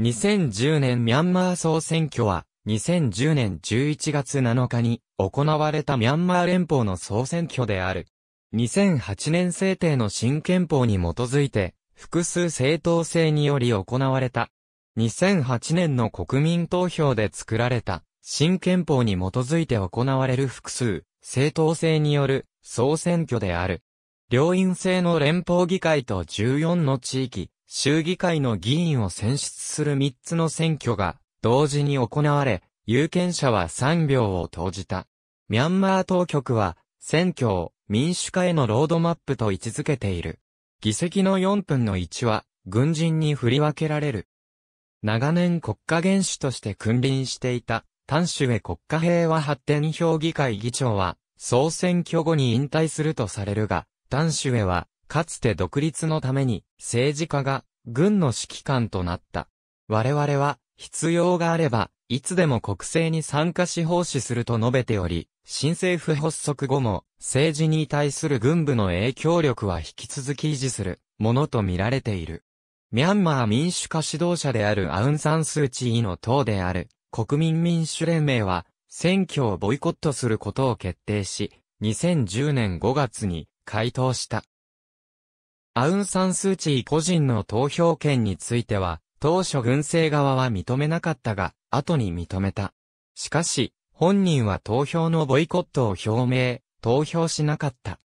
2010年ミャンマー総選挙は、2010年11月7日に行われたミャンマー連邦の総選挙である。2008年制定の新憲法に基づいて、複数政党制により行われた。2008年の国民投票で作られた、新憲法に基づいて行われる複数、政党制による総選挙である。両院制の連邦議会と14の地域、衆議会の議員を選出する3つの選挙が同時に行われ、有権者は3票を投じた。ミャンマー当局は、選挙を民主化へのロードマップと位置づけている。議席の4分の1は、軍人に振り分けられる。長年国家元首として君臨していた、丹州へ国家平和発展評議会議長は、総選挙後に引退するとされるが、丹州へは、かつて独立のために政治家が軍の指揮官となった。我々は必要があれば、いつでも国政に参加し奉仕すると述べており、新政府発足後も政治に対する軍部の影響力は引き続き維持するものと見られている。ミャンマー民主化指導者であるアウンサンスーチーの党である国民民主連盟は選挙をボイコットすることを決定し、2010年5月に回答した。アウンサンスーチー個人の投票権については、当初軍政側は認めなかったが、後に認めた。しかし、本人は投票のボイコットを表明、投票しなかった。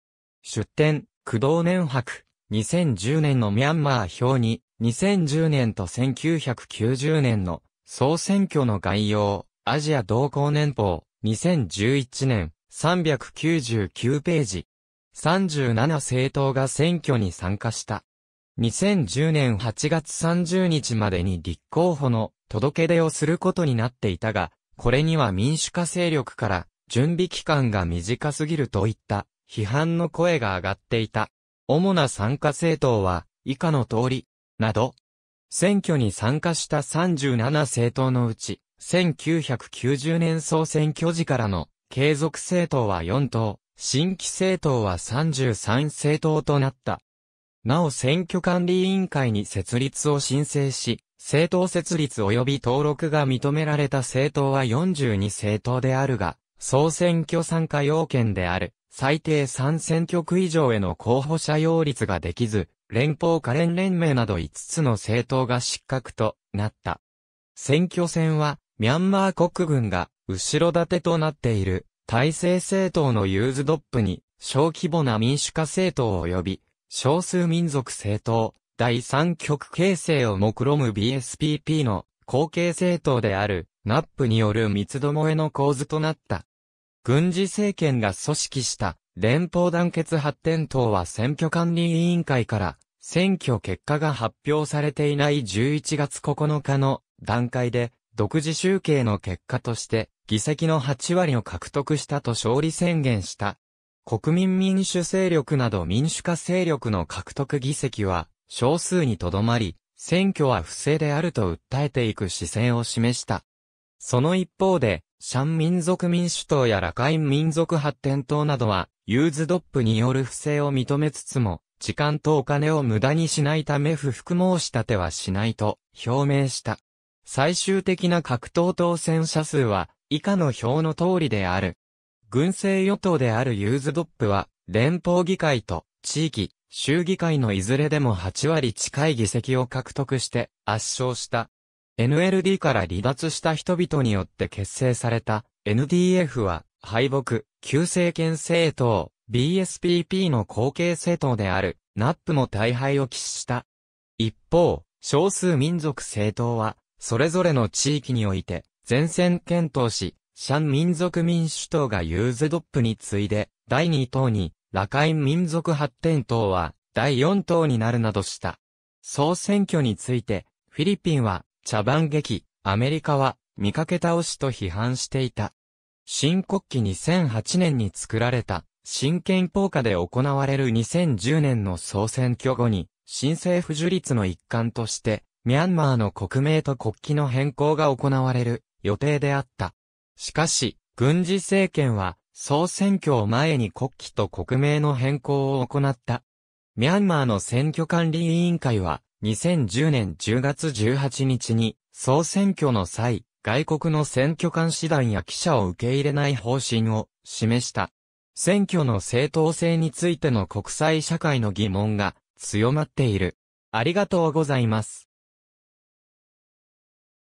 出展、駆動年博、2010年のミャンマー表に、2010年と1990年の総選挙の概要、アジア同行年報、2011年、399ページ、37政党が選挙に参加した。2010年8月30日までに立候補の届け出をすることになっていたが、これには民主化勢力から準備期間が短すぎるといった批判の声が上がっていた。主な参加政党は以下の通り、など、選挙に参加した37政党のうち、1990年総選挙時からの継続政党は4党、新規政党は33政党となった。なお選挙管理委員会に設立を申請し、政党設立及び登録が認められた政党は42政党であるが、総選挙参加要件である、最低3選挙区以上への候補者擁立ができず、連邦可憐連盟など5つの政党が失格となった。選挙戦は、ミャンマー国軍が後ろ盾となっている体制政党のユーズドップに、小規模な民主化政党及び、少数民族政党、第三極形成を目論む BSPP の後継政党である、ナップによる三つどもえの構図となった。軍事政権が組織した連邦団結発展党は選挙管理委員会から選挙結果が発表されていない11月9日の段階で独自集計の結果として、議席の8割を獲得したと勝利宣言した。国民民主勢力など民主化勢力の獲得議席は、少数にとどまり、選挙は不正であると訴えていく姿勢を示した。その一方で、シャン民族民主党やラカイン民族発展党などは、ユーズドップによる不正を認めつつも、時間とお金を無駄にしないため不服申し立てはしないと表明した。最終的な格闘当選者数は、以下の表の通りである。軍政与党であるユーズドップは、連邦議会と地域、州議会のいずれでも8割近い議席を獲得して圧勝した。NLD から離脱した人々によって結成された NDF は敗北、旧政権政党、BSPP の後継政党である NAP も大敗を喫した。一方、少数民族政党はそれぞれの地域において、前線検討し、シャン民族民主党がユーズドップに次いで、第2党に、ラカイン民族発展党は、第4党になるなどした。総選挙について、フィリピンは、茶番劇、アメリカは、見かけ倒しと批判していた。新国旗2008年に作られた、新憲法下で行われる2010年の総選挙後に、新政府樹立の一環として、ミャンマーの国名と国旗の変更が行われる予定であった。しかし、軍事政権は、総選挙を前に国旗と国名の変更を行った。ミャンマーの選挙管理委員会は、2010年10月18日に、総選挙の際、外国の選挙監視団や記者を受け入れない方針を示した。選挙の正当性についての国際社会の疑問が強まっている。ありがとうございます。